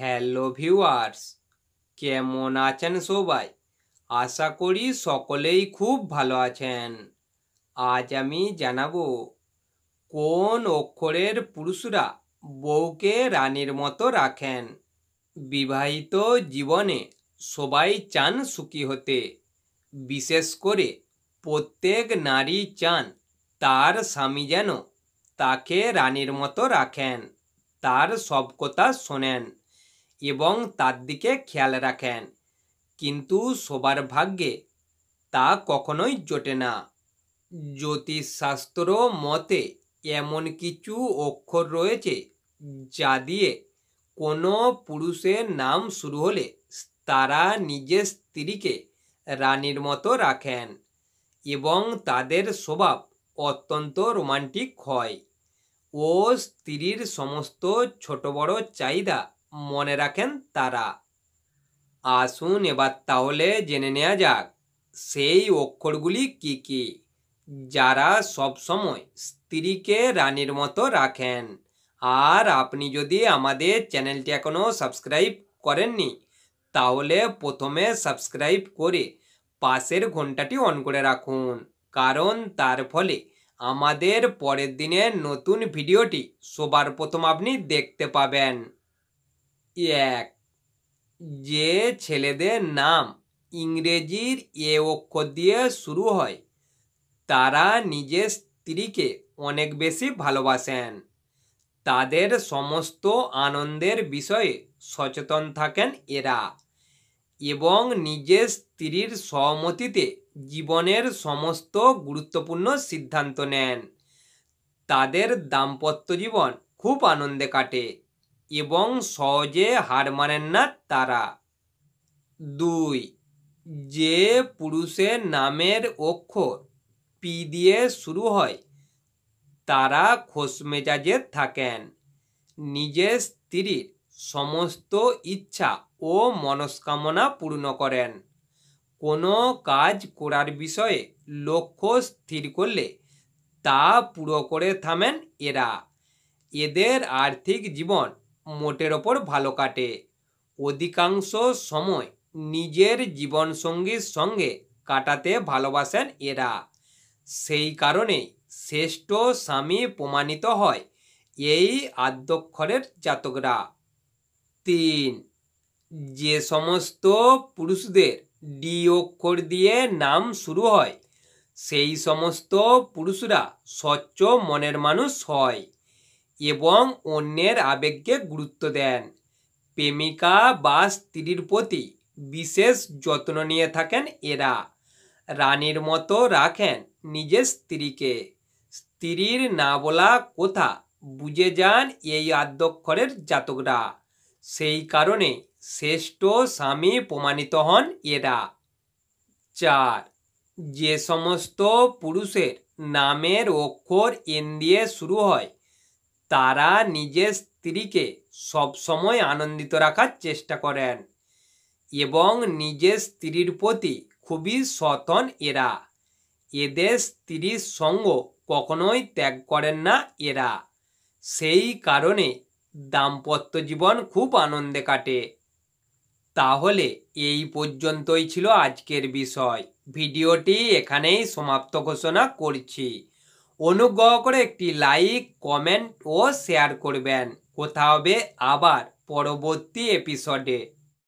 hello viewers কেমন আছেন সবাই আশা করি সকলেই খুব ভালো আছেন আজ আমি জানাবো কোন অক্ষরের পুরুষরা বউকে রানীর মতো রাখেন বিবাহিত জীবনে সবাই চান সুখী হতে বিশেষ করে প্রত্যেক নারী চান তার স্বামী যেন তাকে রানীর মতো রাখেন তার সব কথা শোনেন এবং তার দিকে খেয়াল রাখেন কিন্তু সবার ভাগ্যে তা কখনোই জোটে না জ্যোতিষশাস্ত্র মতে এমন কিছু অক্ষর রয়েছে যা দিয়ে কোনো পুরুষের নাম শুরু হলে তারা নিজের স্ত্রীকে রানীর মতো রাখেন এবং তাদের স্বভাব অত্যন্ত রোমান্টিক হয় ও স্ত্রীর সমস্ত ছোট বড় চাহিদা মনে রাখেন তারা আসুন এবার তাহলে জেনে নেওয়া যাক সেই অক্ষরগুলি কি কি যারা সব সময় স্ত্রীকে রানীর মতো রাখেন আর আপনি যদি আমাদের চ্যানেলটি এখনও সাবস্ক্রাইব করেননি তাহলে প্রথমে সাবস্ক্রাইব করে পাশের ঘন্টাটি অন করে রাখুন কারণ তার ফলে আমাদের পরের দিনের নতুন ভিডিওটি সবার প্রথম আপনি দেখতে পাবেন এক যে ছেলেদের নাম ইংরেজির এ অক্ষর দিয়ে শুরু হয় তারা নিজের স্ত্রীকে অনেক বেশি ভালোবাসেন তাদের সমস্ত আনন্দের বিষয়ে সচেতন থাকেন এরা এবং নিজের স্ত্রীর সহমতিতে জীবনের সমস্ত গুরুত্বপূর্ণ সিদ্ধান্ত নেন তাদের দাম্পত্য জীবন খুব আনন্দে কাটে এবং সহজে হার মানেন না তারা দুই যে পুরুষের নামের অক্ষর পি দিয়ে শুরু হয় তারা খোসমেজাজে থাকেন নিজের স্ত্রীর সমস্ত ইচ্ছা ও মনস্কামনা পূর্ণ করেন কোনো কাজ করার বিষয়ে লক্ষ্য স্থির করলে তা পুরো করে থামেন এরা এদের আর্থিক জীবন মোটের ওপর ভালো কাটে অধিকাংশ সময় নিজের জীবনসঙ্গীর সঙ্গে কাটাতে ভালোবাসেন এরা সেই কারণে শ্রেষ্ঠ স্বামী প্রমাণিত হয় এই আদ্যক্ষরের জাতকরা তিন যে সমস্ত পুরুষদের ডি অক্ষর দিয়ে নাম শুরু হয় সেই সমস্ত পুরুষরা স্বচ্ছ মনের মানুষ হয় এবং অন্যের আবেগকে গুরুত্ব দেন প্রেমিকা বা স্ত্রীর প্রতি বিশেষ যত্ন নিয়ে থাকেন এরা রানীর মতো রাখেন নিজের স্ত্রীকে স্ত্রীর না বলা কথা বুঝে যান এই আদ্যক্ষরের জাতকরা সেই কারণে শ্রেষ্ঠ স্বামী প্রমাণিত হন এরা চার যে সমস্ত পুরুষের নামের অক্ষর এন দিয়ে শুরু হয় তারা নিজের স্ত্রীকে সবসময় আনন্দিত রাখার চেষ্টা করেন এবং নিজের স্ত্রীর প্রতি খুবই সতন এরা এদের স্ত্রীর সঙ্গ কখনোই ত্যাগ করেন না এরা সেই কারণে দাম্পত্য জীবন খুব আনন্দে কাটে তাহলে এই পর্যন্তই ছিল আজকের বিষয় ভিডিওটি এখানেই সমাপ্ত ঘোষণা করছি অনুগ্রহ করে একটি লাইক কমেন্ট ও শেয়ার করবেন কোথা হবে আবার পরবর্তী এপিসোডে